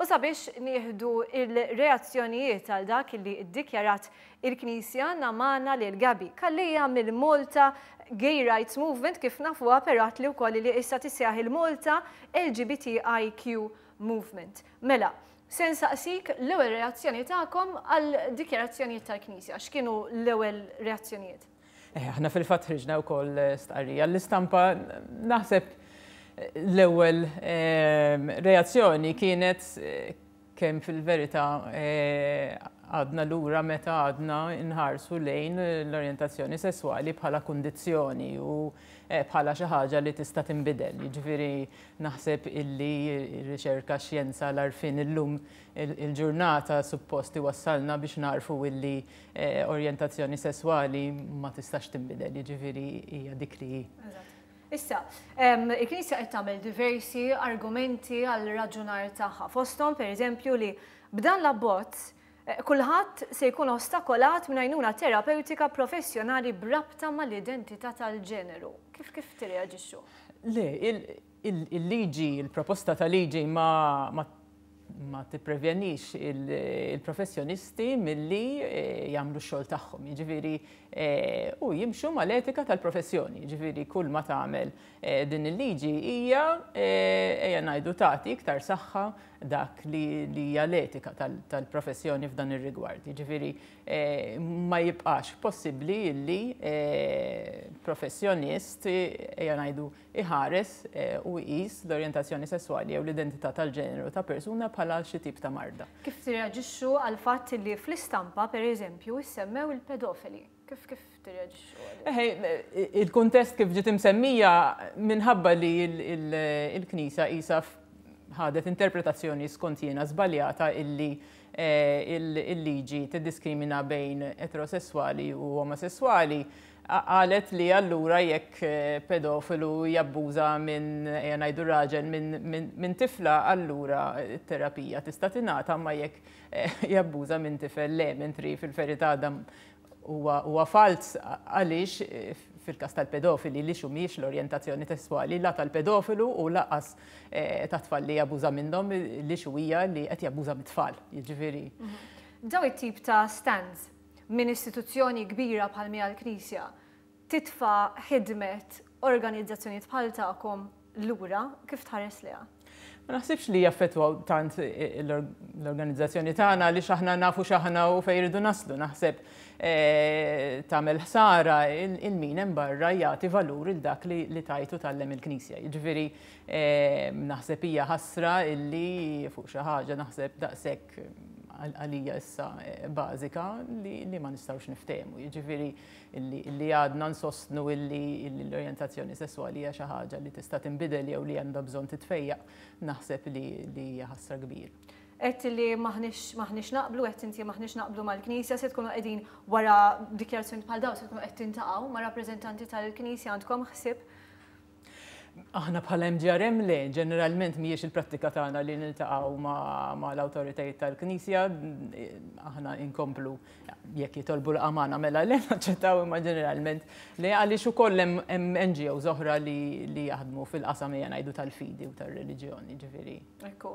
U sabiex nieħdu il-reazzjonijiet għal dak li ddikjarat il-Knisja namana li l-Gabi. Kallija mill-Malta Gay Rights Movement kif nafu perat li wkoll li issa tisjaħ il-Malta LGBTIQ Movement. Mela, Sen saqsik l-ewel reazzjoni ta'kom għal dikjarazzjonijiet tal-Knisja, x'kienu l-ewel reazzjonijiet? Eh, aħna fil-fatt ħriġna wkoll stqarrija l-istampa naħseb l-ewwel ehm, reazzjoni kienet eh, kemm fil-verità eh, għadna lura meta għadna nħarsu lejn l-orientazzjoni sessuali bħala kondizjoni u eh, bħala xi ħaġa li tista' tinbidel. Jiġifieri naħseb illi r-riċerka xjenza l-arfin illum il-ġurnata supposti wassalna biex narfu illi orjentazzjoni sessuali ma tistax tinbidel. Jiġifieri hija dik li Issa, il-Knisja qed tagħmel diversi argumenti għal raġunar tagħha. Fosthom, pereżempju, li b'dan l-abbozz eh, kulħadd se jkun ostakolat minn għajnuna terapeutika professjonali brabta mal-identità tal-ġeneru. Kif kif tirreaġixxu? Le, il-liġi, il-proposta ta' liġi ma ma tipprevenix il-professjonisti milli eh, jagħmlu x-xogħol tagħhom. Jiġifieri eh, u jimxu mal-etika tal-professjoni. Jiġifieri kull ma tagħmel eh, din il-liġi hija eja ngħidu tagħti iktar saħħa dak li hija l-etika tal-professjoni f'dan ir-rigward. Jiġifieri ma jibqax possibbli li professjonist ejja ngħidu iħares u jqis l-orjentazzjoni sesswali jew l-identità tal-ġeneru ta' persuna bħala xi tip ta' marda. Kif tirreġixxu għal fatt li fl-istampa pereżempju issemmew il-pedofili? Kif kif tirreġixxu? Eh, eh, il-kuntest kif ġiet imsemmija minħabba li il-Knisa qisha ħadet interpretazzjoni skont jiena żbaljata illi eh, il-liġi tiddiskrimina bejn eterosessuali u omosessuali għalet li allura jekk eh, pedofilu jabbuża minn jgħajdu raġel minn tifla allura eh, terapija tista' tingħata ma jekk eh, jabbuża minn tifel le minn tri fil-verità għadam huwa fals għaliex fil-kas tal-pedofili li xumiex l-orientazzjoni sessuali la tal-pedofilu u laqas ta' tfal li jabbuża minnhom li xuwija li qed jabbuża mit-tfal, jiġifieri. Mhm. Daw it-tip ta' stands minn istituzzjoni kbira bħal mija l-Knisja titfa ħidmet organizzazzjoniet bħal tagħkom lura kif tħares leha? Ma naħsibx li jaffetwa tant l-organizzazzjoni tagħna li xaħna nafu xaħna u fejn irridu naslu naħseb eh, tagħmel ħsara il-min hemm barra jagħti valur il dak li tajtu tal-lem il-Knisja. Jiġifieri eh, naħseb hija ħasra illi fuq xi ħaġa naħseb daqshekk għalija issa eh, bażika li ma nistawx niftehmu. Jiġifieri li għadna nsostnu illi l-orjentazzjoni sessuali hija xi ħaġa li tista' tinbidel jew li għandha bżonn titfejjaq naħseb li hija ħassra kbir. Għet li maħnix naqblu, għet inti maħnix naqblu mal-Knisja, se tkunu għedin wara dikjarazzjoni bħal daw, se tkunu għed tintaqaw ma' rappresentanti tal-Knisja għandkom ħsib Aħna bħala MGRM le, ġeneralment miex il-prattika tagħna li niltaqgħu ma' l-awtoritajiet tal-Knisja, eh, aħna inkomplu jekk jitolbu l-amana mela le naċċettaw imma ġeneralment le għaliex ukoll hemm NGO oħra li jaħdmu fil-qasam ngħidu tal-fidi u tal-reliġjoni ġifieri. Ekku,